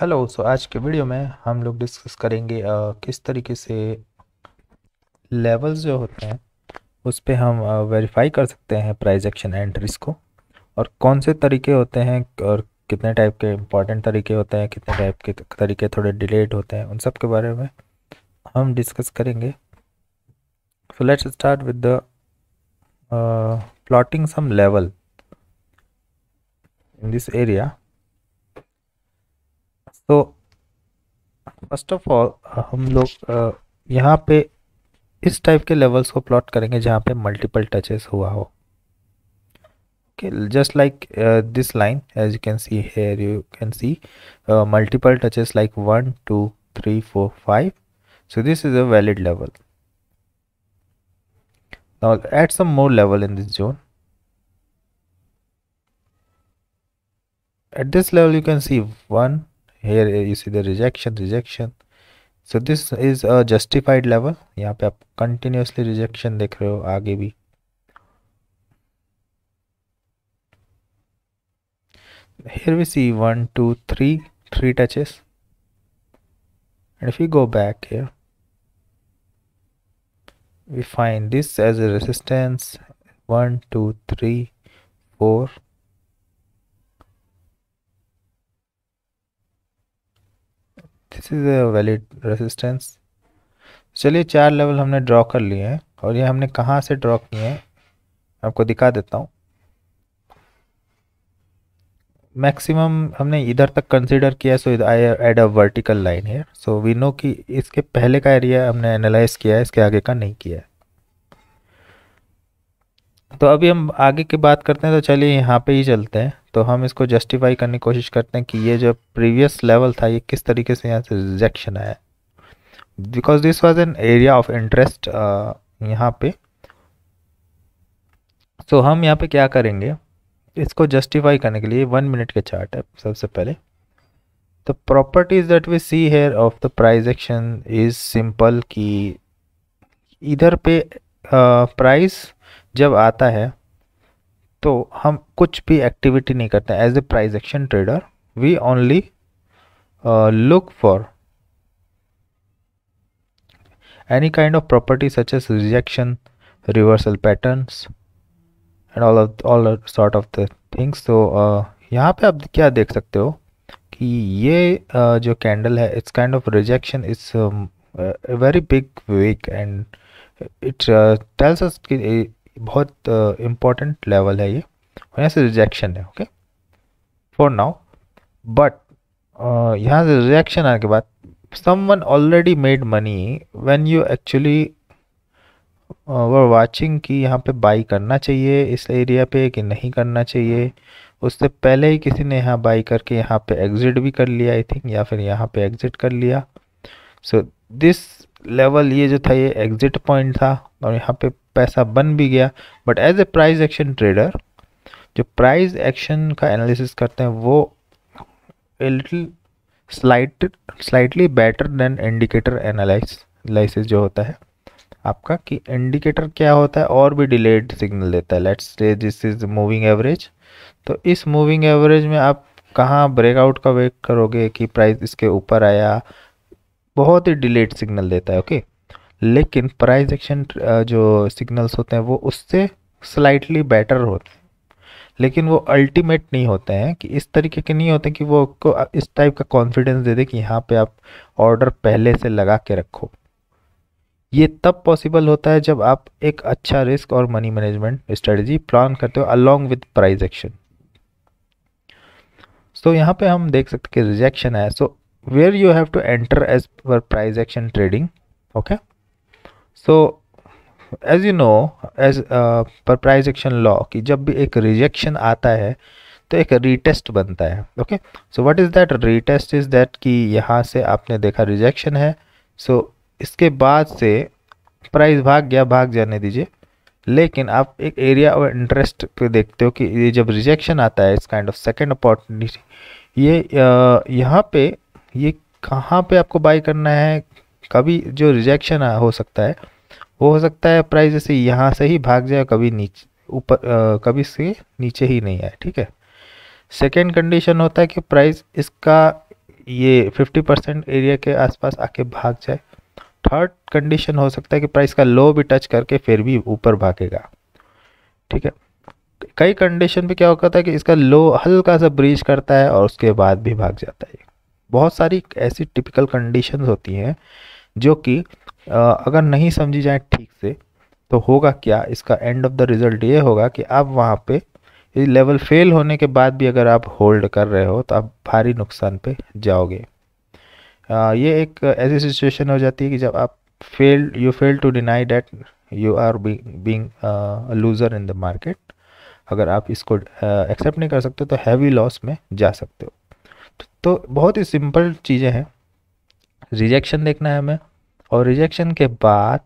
Hello सो आज के video में हम लोग डिस्कस करेंगे आ, किस तरीके से लेवल्स जो होते हैं उस पर हम वेरीफाई कर सकते हैं प्राइज एक्शन एंट्रीज को और कौन से तरीके होते हैं और कितने टाइप के इम्पॉर्टेंट तरीके होते हैं कितने टाइप के तरीके थोड़े डिलेड होते हैं उन सब के बारे में हम डिस्कस करेंगे so let's start with the plotting some level in this area तो फर्स्ट ऑफ ऑल हम लोग यहाँ पे इस टाइप के लेवल्स को प्लॉट करेंगे जहाँ पे मल्टीपल टचेस हुआ हो okay just like this line as you can see here you can see multiple touches like one two three four five so this is a valid level at some more level in this zone at this level you can see one here uh, you see the rejection rejection so this is a justified level यहाँ पे आप continuously rejection देख रहे हो आगे here we see one two three three touches and if we go back here we find this as a resistance one two three four this is a valid resistance चलिए चार level हमने draw कर लिए हैं और ये हमने कहाँ से ड्रॉ किए हैं आपको दिखा देता हूँ मैक्सिमम हमने इधर तक कंसीडर किया so I add a vertical line है सो वी नो कि इसके पहले का एरिया हमने एनालाइज किया है इसके आगे का नहीं किया है तो अभी हम आगे की बात करते हैं तो चलिए यहाँ पे ही चलते हैं तो हम इसको जस्टिफाई करने की कोशिश करते हैं कि ये जो प्रीवियस लेवल था ये किस तरीके से यहाँ से रिजेक्शन आया because this was an area of interest यहाँ पे सो so, हम यहाँ पे क्या करेंगे इसको जस्टिफाई करने के लिए वन मिनट के चार्ट है सबसे पहले the properties that we see here of the price action is simple कि इधर पे प्राइस uh, जब आता है तो हम कुछ भी एक्टिविटी नहीं करते as a price action trader we only look for any kind of property such as rejection reversal pattern and all all sort of the things तो यहाँ पे आप क्या देख सकते हो कि ये uh, जो कैंडल है it's kind of rejection it's very big wick and it's tells us कि बहुत इम्पॉर्टेंट लेवल है ये और यहाँ से रिजेक्शन है ओके फॉर नाउ बट यहाँ से रिजेक्शन आने के बाद someone already made money when you actually were watching कि यहाँ पे बाई करना चाहिए इस एरिया पे कि नहीं करना चाहिए उससे पहले ही किसी ने यहाँ बाई करके यहाँ पे एग्ज़िट भी कर लिया आई थिंक या फिर यहाँ पे एग्ज़िट कर लिया सो दिस लेवल ये जो था ये एग्ज़िट पॉइंट था और यहाँ पे पैसा बन भी गया but as a price action trader जो प्राइज़ एक्शन का एनालिसिस करते हैं वो a little slight slightly better than indicator analysis जो होता है आपका कि इंडिकेटर क्या होता है और भी डिलेड सिग्नल देता है let's say this is moving average तो इस मूविंग एवरेज में आप कहाँ ब्रेकआउट का वेट करोगे कि प्राइस इसके ऊपर आया बहुत ही डिलेड सिग्नल देता है ओके okay? लेकिन प्राइज एक्शन जो सिग्नल्स होते हैं वो उससे स्लाइटली बेटर होते हैं लेकिन वो अल्टीमेट नहीं होते हैं कि इस तरीके के नहीं होते कि वो को इस टाइप का कॉन्फिडेंस दे दे कि यहाँ पे आप ऑर्डर पहले से लगा के रखो ये तब पॉसिबल होता है जब आप एक अच्छा रिस्क और मनी मैनेजमेंट स्ट्रेटजी प्लान करते हो along with price action so यहाँ पे हम देख सकते हैं कि रिजेक्शन है so where you have to enter as per price action trading okay so as you know as per price action law कि जब भी एक रिजेक्शन आता है तो एक रिटेस्ट बनता है okay so what is that retest is that कि यहाँ से आपने देखा रिजेक्शन है सो so, इसके बाद से प्राइस भाग गया भाग जाने दीजिए लेकिन आप एक एरिया और इंटरेस्ट पे देखते हो कि ये जब रिजेक्शन आता है इस काइंड ऑफ सेकेंड अपॉर्चुनिटी ये uh, यहाँ पे ये कहाँ पे आपको बाई करना है कभी जो रिजेक्शन हो सकता है वो हो सकता है प्राइस जैसे यहाँ से ही भाग जाए कभी नीचे ऊपर कभी से नीचे ही नहीं आए ठीक है सेकेंड कंडीशन होता है कि प्राइस इसका ये 50 परसेंट एरिया के आसपास आके भाग जाए थर्ड कंडीशन हो सकता है कि प्राइस का लो भी टच करके फिर भी ऊपर भागेगा ठीक है कई कंडीशन पे क्या होता है कि इसका लो हल्का सा ब्रीच करता है और उसके बाद भी भाग जाता है बहुत सारी ऐसी टिपिकल कंडीशन होती हैं जो कि अगर नहीं समझी जाए ठीक से तो होगा क्या इसका एंड ऑफ द रिज़ल्ट ये होगा कि आप वहाँ पे लेवल फेल होने के बाद भी अगर आप होल्ड कर रहे हो तो आप भारी नुकसान पे जाओगे आ, ये एक ऐसी सिचुएशन हो जाती है कि जब आप fail you fail to deny that you are being loser in the market अगर आप इसको एक्सेप्ट नहीं कर सकते तो हैवी लॉस में जा सकते हो तो बहुत ही सिंपल चीज़ें हैं रिजेक्शन देखना है हमें और रिजेक्शन के बाद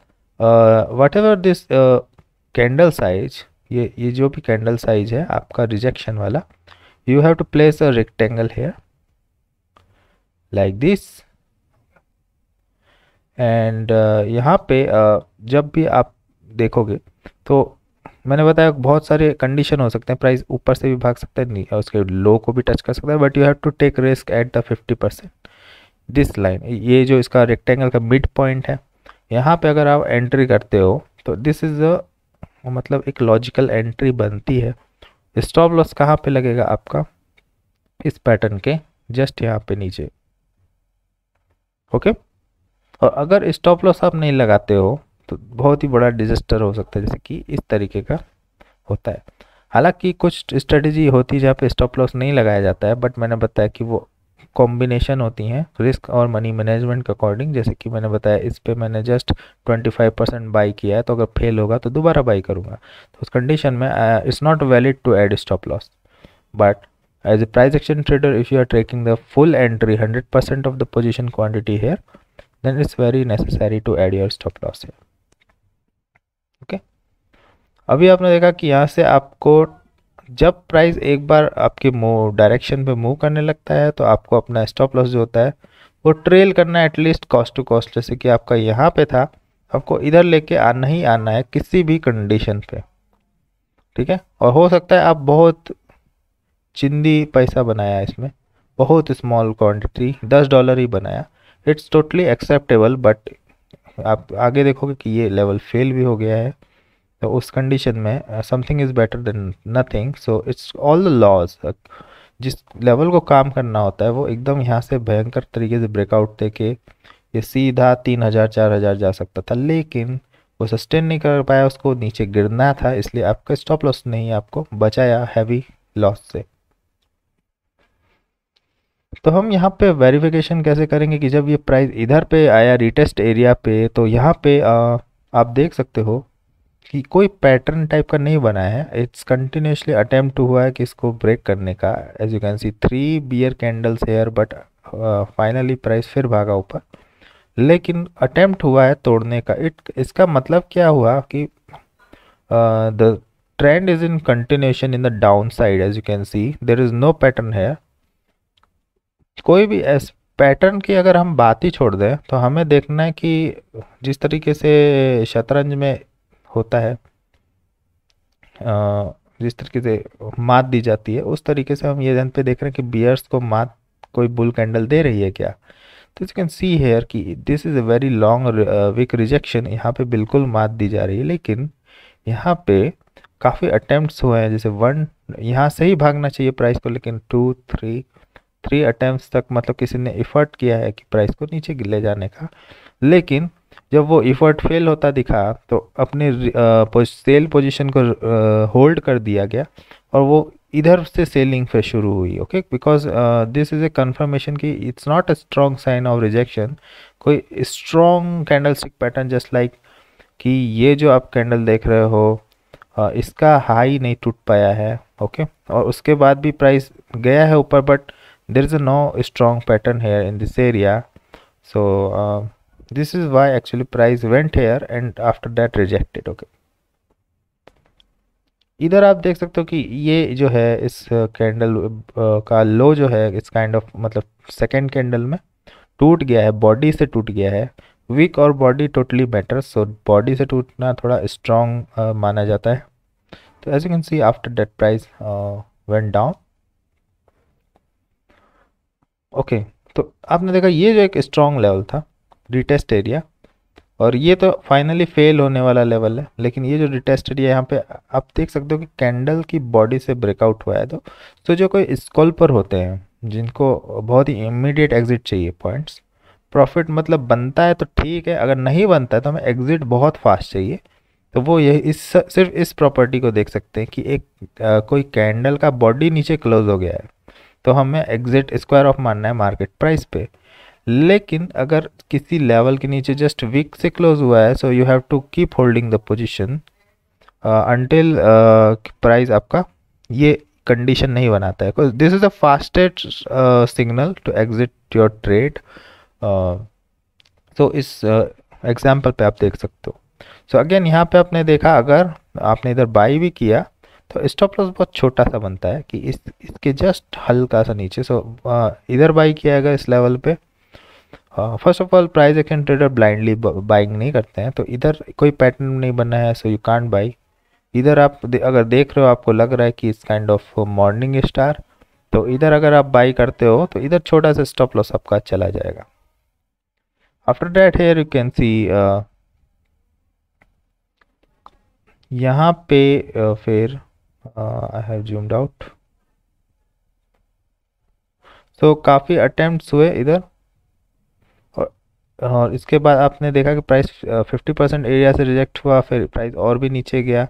whatever this candle size ये ये जो भी कैंडल साइज है आपका रिजेक्शन वाला you have to place a rectangle here like this and यहाँ पे uh, जब भी आप देखोगे तो मैंने बताया बहुत सारे कंडीशन हो सकते हैं प्राइस ऊपर से भी भाग सकता है नहीं उसके लो को भी टच कर सकता है but you have to take risk at the fifty percent this line ये जो इसका रेक्टेंगल का मिड पॉइंट है यहाँ पे अगर आप एंट्री करते हो तो दिस इज़ अ मतलब एक लॉजिकल एंट्री बनती है स्टॉप लॉस कहाँ पर लगेगा आपका इस पैटर्न के जस्ट यहाँ पे नीचे ओके okay? और अगर स्टॉप लॉस आप नहीं लगाते हो तो बहुत ही बड़ा डिजास्टर हो सकता है जैसे कि इस तरीके का होता है हालांकि कुछ स्ट्रेटजी होती है जहाँ पे स्टॉप लॉस नहीं लगाया जाता है बट मैंने बताया कि वो कॉम्बिनेशन होती हैं रिस्क और मनी मैनेजमेंट के अकॉर्डिंग जैसे कि मैंने बताया इस पर मैंने जस्ट 25 परसेंट बाई किया है तो अगर फेल होगा तो दोबारा बाई करूँगा तो उस कंडीशन में it's not valid to add stop loss but as a price action trader if you are tracking the full entry hundred percent of the position quantity here then it's very necessary to add your stop loss here okay अभी आपने देखा कि यहाँ से आपको जब price एक बार आपके मूव डायरेक्शन पे मूव करने लगता है तो आपको अपना स्टॉप लॉस जो होता है वो ट्रेल करना है एटलीस्ट कॉस्ट टू कॉस्ट जैसे कि आपका यहाँ पे था आपको इधर लेके आना ही आना है किसी भी कंडीशन पे ठीक है और हो सकता है आप बहुत चिंदी पैसा बनाया इसमें बहुत स्मॉल क्वान्टिटी दस डॉलर ही बनाया इट्स टोटली एक्सेप्टेबल बट आप आगे देखोगे कि ये लेवल फेल भी हो गया है तो उस कंडीशन में something is better than nothing so it's all the laws जिस लेवल को काम करना होता है वो एकदम यहाँ से भयंकर तरीके से ब्रेकआउट दे के ये सीधा तीन हज़ार चार हज़ार जा सकता था लेकिन वो सस्टेन नहीं कर पाया उसको नीचे गिरना था इसलिए आपका स्टॉप लॉस नहीं आपको बचाया हैवी लॉस से तो हम यहाँ पे वेरिफिकेशन कैसे करेंगे कि जब ये प्राइस इधर पे आया रिटेस्ट एरिया पे तो यहाँ पे आ, आप देख सकते हो कि कोई पैटर्न टाइप का नहीं बना है इट्स कंटिन्यूसली अटेम्प्ट हुआ है कि इसको ब्रेक करने का as you can see three bear candles here but finally price फिर भागा ऊपर लेकिन अटेम्प्ट हुआ है तोड़ने का इट इसका मतलब क्या हुआ कि the trend is in continuation in the downside as you can see there is no pattern है कोई भी ऐस पैटर्न की अगर हम बात ही छोड़ दें तो हमें देखना है कि जिस तरीके से शतरंज में होता है जिस तरीके से मात दी जाती है उस तरीके से हम ये जन पे देख रहे हैं कि बियर्स को मात कोई बुल कैंडल दे रही है क्या तो यू कैन सी हेयर कि this is a very long wick rejection यहाँ पे बिल्कुल मात दी जा रही है लेकिन यहाँ पे काफ़ी अटैम्प्ट हुए हैं जैसे वन यहाँ से ही भागना चाहिए प्राइस को लेकिन टू थ्री थ्री अटैम्प्ट तक मतलब किसी ने इफ़र्ट किया है कि प्राइस को नीचे ले जाने का लेकिन जब वो इफ़र्ट फेल होता दिखा तो अपने सेल पोजीशन को होल्ड कर दिया गया और वो इधर से सेलिंग फिर शुरू हुई okay because this is a confirmation कि it's not a strong sign of rejection कोई strong candlestick pattern just like कि ये जो आप कैंडल देख रहे हो इसका हाई नहीं टूट पाया है ओके okay? और उसके बाद भी प्राइस गया है ऊपर but there is a no strong pattern here in this area so uh, this is why actually price went here and after that rejected okay इधर आप देख सकते हो कि ये जो है इस कैंडल uh, uh, का लो जो है इस काइंड ऑफ मतलब सेकेंड कैंडल में टूट गया है बॉडी से टूट गया है वीक और body totally matter so body से टूटना थोड़ा स्ट्रॉन्ग uh, माना जाता है तो as you can see after that price went down okay तो आपने देखा ये जो एक स्ट्रॉन्ग लेवल था रिटेस्ट एरिया और ये तो फाइनली फेल होने वाला लेवल है लेकिन ये जो रिटेस्ट एरिया यहाँ पे आप देख सकते हो कि कैंडल की बॉडी से ब्रेकआउट हुआ है तो तो जो कोई स्कॉल्पर होते हैं जिनको बहुत ही इमीडिएट एग्जिट चाहिए पॉइंट्स प्रॉफिट मतलब बनता है तो ठीक है अगर नहीं बनता है तो हमें एग्जिट बहुत फास्ट चाहिए तो वो यही इस सिर्फ इस प्रॉपर्टी को देख सकते हैं कि एक आ, कोई कैंडल का बॉडी नीचे क्लोज हो गया है तो हमें एग्जिट स्क्वायर ऑफ मानना है मार्केट प्राइस पे लेकिन अगर किसी लेवल के नीचे जस्ट वीक से क्लोज हुआ है so you have to keep holding the position until price आपका ये कंडीशन नहीं बनाता है this is the fastest signal to exit your trade तो इस एग्जाम्पल uh, पे आप देख सकते हो सो अगेन यहाँ पे आपने देखा अगर आपने इधर बाई भी किया तो स्टॉप लॉस बहुत छोटा सा बनता है कि इस इसके जस्ट हल्का सा नीचे सो इधर बाई किया गया इस लेवल पे first of all price action trader blindly buying नहीं करते हैं तो इधर कोई पैटर्न नहीं बना है सो यू कांट बाई इधर आप दे, अगर देख रहे हो आपको लग रहा है कि इस काइंड ऑफ मॉर्निंग स्टार तो इधर अगर आप बाई करते हो तो इधर छोटा सा स्टॉप लॉस आपका चला जाएगा after that here you can see यहाँ पे uh, फिर uh, I have zoomed out so, काफ़ी attempts हुए इधर और इसके बाद आपने देखा कि प्राइस फिफ्टी परसेंट एरिया से रिजेक्ट हुआ फिर प्राइस और भी नीचे गया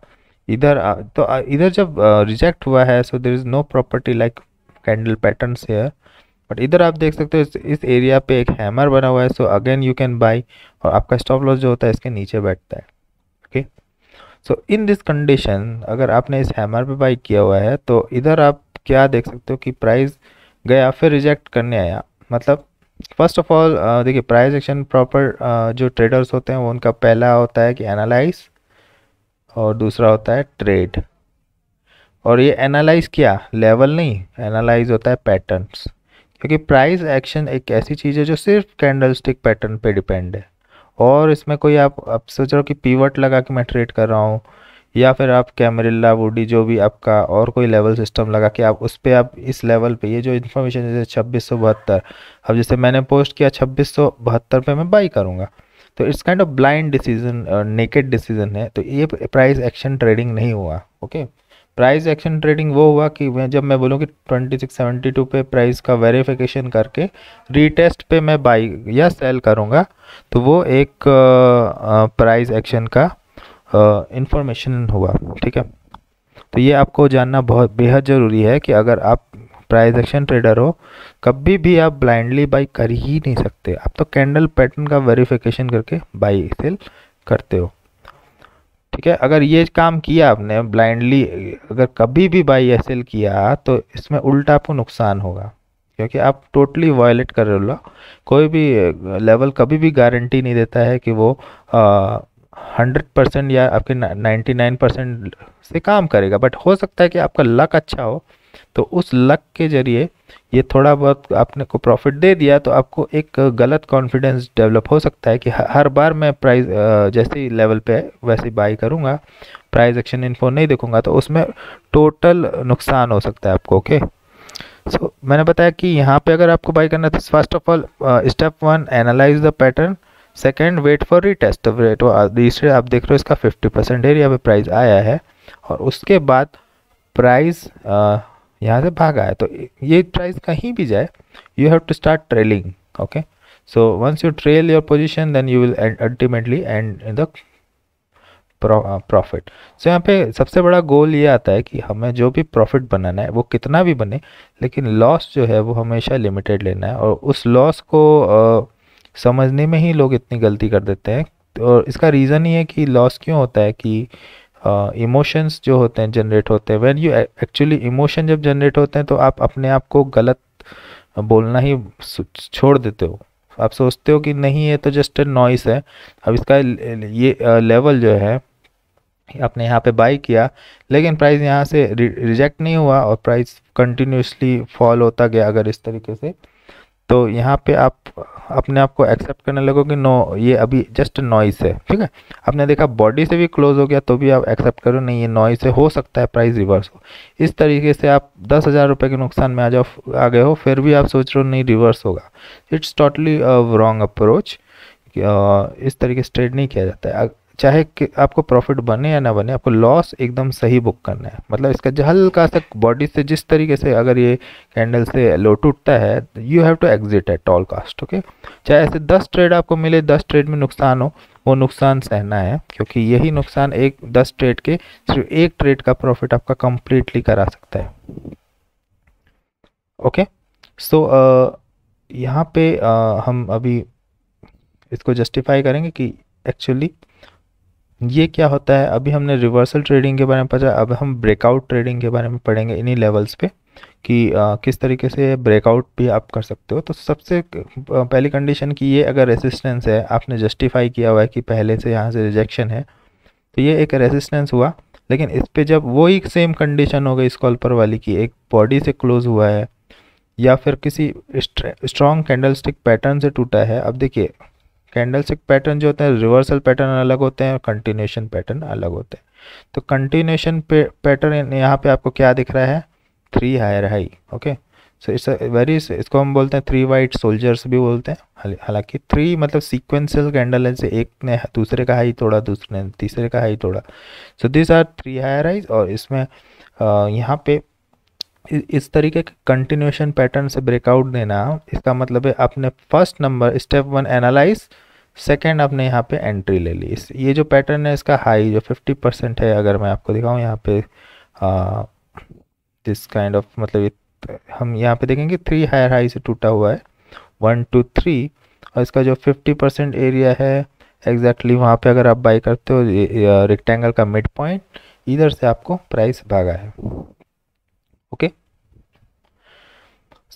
इधर uh, तो uh, इधर जब रिजेक्ट uh, हुआ है so there is no property like candle pattern here but इधर आप देख सकते हो इस, इस एरिया पे एक हैमर बना हुआ है so again you can buy और आपका स्टॉप लॉस जो होता है इसके नीचे बैठता है okay okay? So in this condition अगर आपने इस हैमर पे बाई किया हुआ है तो इधर आप क्या देख सकते हो कि प्राइस गया फिर रिजेक्ट करने आया मतलब फर्स्ट ऑफ ऑल देखिए प्राइस एक्शन प्रॉपर जो ट्रेडर्स होते हैं वो उनका पहला होता है कि एनालाइज और दूसरा होता है ट्रेड और ये एनालाइज क्या लेवल नहीं एनालाइज होता है पैटर्न्स क्योंकि प्राइस एक्शन एक ऐसी चीज़ है जो सिर्फ कैंडलस्टिक पैटर्न पे डिपेंड है और इसमें कोई आप आप सोच रहे हो कि पीवट लगा के मैं ट्रेड कर रहा हूँ या फिर आप कैमरिल्ला वोडी जो भी आपका और कोई लेवल सिस्टम लगा के आप उस पर आप इस लेवल पे ये जो इन्फॉर्मेशन जैसे छब्बीस सौ बहत्तर अब जैसे मैंने पोस्ट किया छब्बीस सौ बहत्तर पर मैं बाई करूँगा तो it's kind of blind decision naked decision है तो ये प्राइस एक्शन ट्रेडिंग नहीं हुआ okay okay? Price action trading वो हुआ कि मैं जब मैं बोलूँ कि 2672 पे प्राइस का वेरिफिकेशन करके रीटेस्ट पे मैं बाई या सेल करूँगा तो वो एक प्राइस एक्शन का इंफॉर्मेशन हुआ ठीक है तो ये आपको जानना बहुत बेहद ज़रूरी है कि अगर आप प्राइस एक्शन ट्रेडर हो कभी भी आप ब्लाइंडली बाई कर ही नहीं सकते आप तो कैंडल पैटर्न का वेरिफिकेशन करके बाई सेल करते हो ठीक है अगर ये काम किया आपने ब्लाइंडली अगर कभी भी बाई एस किया तो इसमें उल्टा आपको नुकसान होगा क्योंकि आप टोटली वायलेट कर रहे हो कोई भी लेवल कभी भी गारंटी नहीं देता है कि वो हंड्रेड परसेंट या आपके नाइन्टी नाइन परसेंट से काम करेगा बट हो सकता है कि आपका लक अच्छा हो तो उस लक के ज़रिए ये थोड़ा बहुत आपने को प्रॉफिट दे दिया तो आपको एक गलत कॉन्फिडेंस डेवलप हो सकता है कि हर बार मैं प्राइस जैसे ही लेवल पे वैसे बाई करूँगा प्राइस एक्शन इन्फो नहीं देखूँगा तो उसमें टोटल नुकसान हो सकता है आपको ओके सो मैंने बताया कि यहाँ पे अगर आपको बाई करना तो first of all step one analyze the pattern second wait for retest rate तीसरे आप देख रहे हो इसका फिफ्टी परसेंट एरिया पर प्राइज आया है और उसके बाद प्राइस यहाँ से भागा है तो ये प्राइस कहीं भी जाए you have to start trailing okay so once you trail your position then you will ultimately end in the profit so यहाँ पे सबसे बड़ा गोल ये आता है कि हमें जो भी प्रॉफिट बनाना है वो कितना भी बने लेकिन लॉस जो है वो हमेशा लिमिटेड लेना है और उस लॉस को आ, uh, समझने में ही लोग इतनी गलती कर देते हैं और इसका रीज़न ये है कि लॉस क्यों होता है कि इमोशंस uh, जो होते हैं जनरेट होते हैं वैन यू एक्चुअली इमोशन जब जनरेट होते हैं तो आप अपने आप को गलत बोलना ही छोड़ देते हो आप सोचते हो कि नहीं ये तो जस्ट नॉइस है अब इसका ये लेवल uh, जो है आपने यहाँ पे बाई किया लेकिन प्राइस यहाँ से रिजेक्ट नहीं हुआ और प्राइस कंटिन्यूसली फॉल होता गया अगर इस तरीके से तो यहाँ पे आप अपने आप को एक्सेप्ट करने लगो कि नो ये अभी जस्ट नॉइस है ठीक है आपने देखा बॉडी से भी क्लोज हो गया तो भी आप एक्सेप्ट करो नहीं ये नॉइस है हो सकता है प्राइस रिवर्स हो इस तरीके से आप दस हज़ार रुपये के नुकसान में आ जाओ आ गए हो फिर भी आप सोच रहे हो नहीं रिवर्स होगा इट्स टोटली रॉन्ग अप्रोच इस तरीके से ट्रेड नहीं किया जाता है चाहे कि आपको प्रॉफिट बने या ना बने आपको लॉस एकदम सही बुक करना है मतलब इसका जो हल्का सा बॉडी से जिस तरीके से अगर ये कैंडल से लो टूटता है you have to exit at all cost okay चाहे ऐसे दस ट्रेड आपको मिले दस ट्रेड में नुकसान हो वो नुकसान सहना है क्योंकि यही नुकसान एक दस ट्रेड के सिर्फ एक ट्रेड का प्रॉफिट आपका कंप्लीटली करा सकता है ओके सो यहाँ पे uh, हम अभी इसको जस्टिफाई करेंगे कि एक्चुअली ये क्या होता है अभी हमने रिवर्सल ट्रेडिंग के बारे में पढ़ा अब हम ब्रेकआउट ट्रेडिंग के बारे में पढ़ेंगे इन्हीं लेवल्स पे कि आ, किस तरीके से ब्रेकआउट भी आप कर सकते हो तो सबसे पहली कंडीशन की ये अगर रेजिस्टेंस है आपने जस्टिफाई किया हुआ है कि पहले से यहाँ से रिजेक्शन है तो ये एक रेजिस्टेंस हुआ लेकिन इस पर जब वही सेम कंडीशन हो गई इस वाली की एक बॉडी से क्लोज हुआ है या फिर किसी स्ट्रॉन्ग कैंडल स्टिक पैटर्न से टूटा है अब देखिए कैंडल स्टिक पैटर्न जो होते हैं रिवर्सल पैटर्न अलग होते हैं और कंटिन्यूशन पैटर्न अलग होते हैं तो कंटिन्यूशन पैटर्न यहाँ पे आपको क्या दिख रहा है three higher high okay so it's very इसको हम बोलते हैं थ्री वाइट सोल्जर्स भी बोलते हैं हालांकि थ्री मतलब सीक्वेंशियल कैंडल है जैसे एक ने दूसरे का हाई तोड़ा दूसरे ने तीसरे का हाई तोड़ा so this are three higher highs और इसमें यहाँ पे इस तरीके के कंटिन्यूशन पैटर्न से ब्रेकआउट देना इसका मतलब है आपने first number step one analyze second आपने यहाँ पे एंट्री ले ली ये जो पैटर्न है इसका हाई जो फिफ्टी परसेंट है अगर मैं आपको दिखाऊँ यहाँ पे दिस काइंड ऑफ मतलब हम यहाँ पे देखेंगे थ्री हायर हाई से टूटा हुआ है वन टू थ्री और इसका जो फिफ्टी परसेंट एरिया है एग्जैक्टली exactly वहाँ पे अगर आप बाई करते हो रेक्टेंगल का मिड पॉइंट इधर से आपको प्राइस भागा है ओके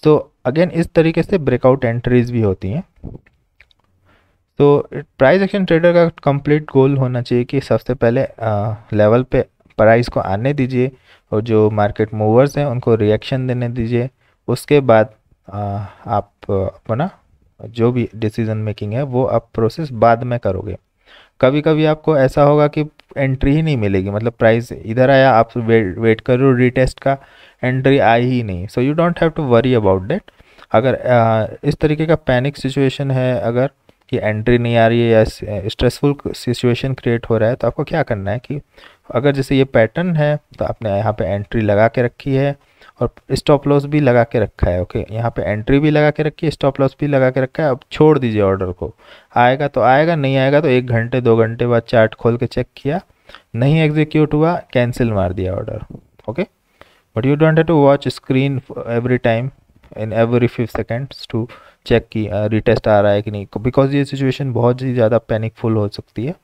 सो अगेन इस तरीके से ब्रेकआउट एंट्रीज भी होती हैं तो प्राइस एक्शन ट्रेडर का कंप्लीट गोल होना चाहिए कि सबसे पहले आ, लेवल पे प्राइस को आने दीजिए और जो मार्केट मूवर्स हैं उनको रिएक्शन देने दीजिए उसके बाद आ, आप अपना जो भी डिसीजन मेकिंग है वो आप प्रोसेस बाद में करोगे कभी कभी आपको ऐसा होगा कि एंट्री ही नहीं मिलेगी मतलब प्राइस इधर आया आप वेट वेट करो रीटेस्ट का एंट्री आई ही नहीं so you don't have to worry about that अगर इस तरीके का पैनिक सिचुएशन है अगर कि एंट्री नहीं आ रही है या स्ट्रेसफुल सिचुएशन क्रिएट हो रहा है तो आपको क्या करना है कि अगर जैसे ये पैटर्न है तो आपने यहाँ पे एंट्री लगा के रखी है और स्टॉप लॉस भी लगा के रखा है ओके यहाँ पे एंट्री भी लगा के रखी है स्टॉप लॉस भी लगा के रखा है अब छोड़ दीजिए ऑर्डर को आएगा तो आएगा नहीं आएगा तो एक घंटे दो घंटे बाद चार्ट खोल के चेक किया नहीं एग्जीक्यूट हुआ कैंसिल मार दिया order okay but you don't have to watch screen every time in every fifth seconds to check की रिटेस्ट आ रहा है कि नहीं बिकॉज ये सिचुएशन बहुत ही ज़्यादा पैनिकफुल हो सकती है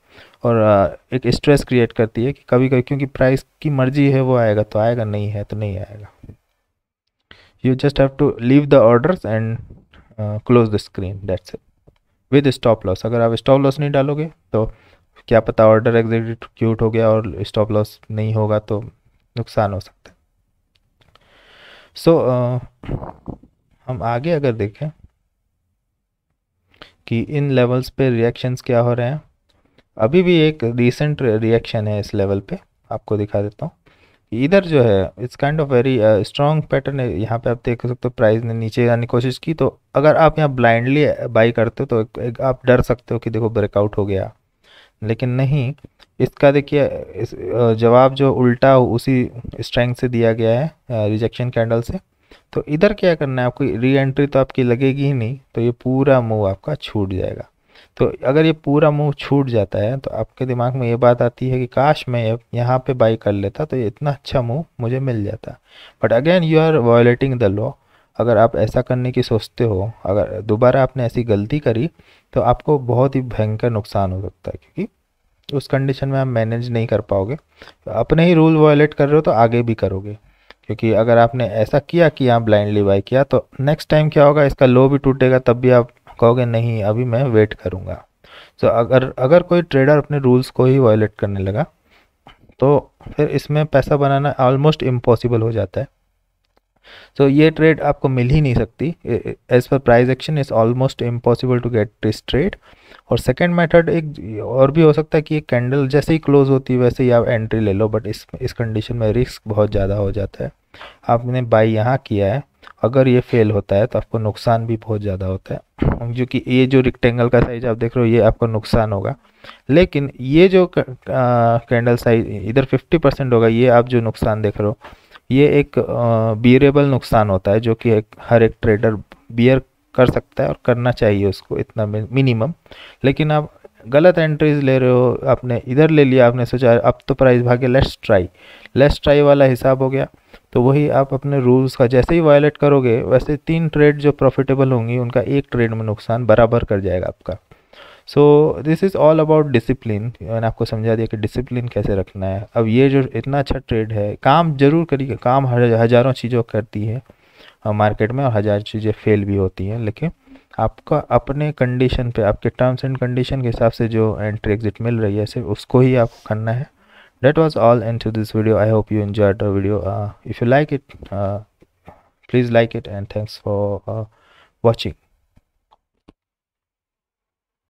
और uh, एक स्ट्रेस क्रिएट करती है कि कभी कभी क्योंकि प्राइस की मर्जी है वो आएगा तो आएगा नहीं है तो नहीं आएगा you just have to leave the orders and close the screen that's that's with stop loss अगर आप स्टॉप लॉस नहीं डालोगे तो क्या पता ऑर्डर एग्जीक्यूट हो गया और स्टॉप लॉस नहीं होगा तो नुकसान हो सकता है सो so, uh, हम आगे अगर देखें कि इन लेवल्स पे रिएक्शंस क्या हो रहे हैं अभी भी एक रिसेंट रिएक्शन है इस लेवल पे आपको दिखा देता हूँ इधर जो है it's kind of very strong pattern है यहाँ पे आप देख सकते हो प्राइस ने नीचे आने की कोशिश की तो अगर आप यहाँ ब्लाइंडली बाई uh, करते हो तो एक, एक आप डर सकते हो कि देखो ब्रेकआउट हो गया लेकिन नहीं इसका देखिए इस जवाब जो उल्टा उसी स्ट्रेंथ से दिया गया है रिजेक्शन कैंडल से तो इधर क्या करना है आपको री एंट्री तो आपकी लगेगी ही नहीं तो ये पूरा मूव आपका छूट जाएगा तो अगर ये पूरा मुंह छूट जाता है तो आपके दिमाग में ये बात आती है कि काश मैं यहाँ पे बाई कर लेता तो इतना अच्छा मुंह मुझे मिल जाता but again you are violating the law अगर आप ऐसा करने की सोचते हो अगर दोबारा आपने ऐसी गलती करी तो आपको बहुत ही भयंकर नुकसान हो सकता है क्योंकि उस कंडीशन में आप मैनेज नहीं कर पाओगे तो अपने ही रूल वायोलेट कर रहे हो तो आगे भी करोगे क्योंकि अगर आपने ऐसा किया कि आप ब्लाइंडली बाई किया तो नेक्स्ट टाइम क्या होगा इसका लो भी टूटेगा तब भी आप कहोगे नहीं अभी मैं वेट करूँगा सो so, अगर अगर कोई ट्रेडर अपने रूल्स को ही वायलेट करने लगा तो फिर इसमें पैसा बनाना ऑलमोस्ट इम्पॉसिबल हो जाता है सो so, ये ट्रेड आपको मिल ही नहीं सकती as per price action is almost impossible to get this trade और सेकेंड मैथड एक और भी हो सकता है कि कैंडल जैसे ही क्लोज होती है वैसे ही आप एंट्री ले लो बट इस इस कंडीशन में रिस्क बहुत ज़्यादा हो जाता है आपने बाई यहाँ किया है अगर ये फेल होता है तो आपको नुकसान भी बहुत ज़्यादा होता है जो कि ये जो रिक्टेंगल का साइज आप देख रहे हो ये आपको नुकसान होगा लेकिन ये जो कैंडल साइज इधर 50 परसेंट होगा ये आप जो नुकसान देख रहे हो ये एक बियरेबल नुकसान होता है जो कि एक हर एक ट्रेडर बियर कर सकता है और करना चाहिए उसको इतना मिनिमम लेकिन आप गलत एंट्रीज ले रहे हो आपने इधर ले लिया आपने सोचा अब तो प्राइस भागे लेस ट्राई लेस ट्राई वाला हिसाब हो गया तो वही आप अपने रूल्स का जैसे ही वायलेट करोगे वैसे तीन ट्रेड जो प्रॉफिटेबल होंगी उनका एक ट्रेड में नुकसान बराबर कर जाएगा आपका so this is all about discipline मैंने आपको समझा दिया कि डिसिप्लिन कैसे रखना है अब ये जो इतना अच्छा ट्रेड है काम जरूर करिए काम हज़ारों चीज़ों करती है मार्केट में और हज़ार चीज़ें फेल भी होती हैं लेकिन आपका अपने कंडीशन पे आपके टर्म्स एंड कंडीशन के हिसाब से जो एंट्री एग्जिट मिल रही है सिर्फ उसको ही आपको करना है that was all into this video i hope you enjoyed the video uh, if you like it uh, please like it and thanks for uh, watching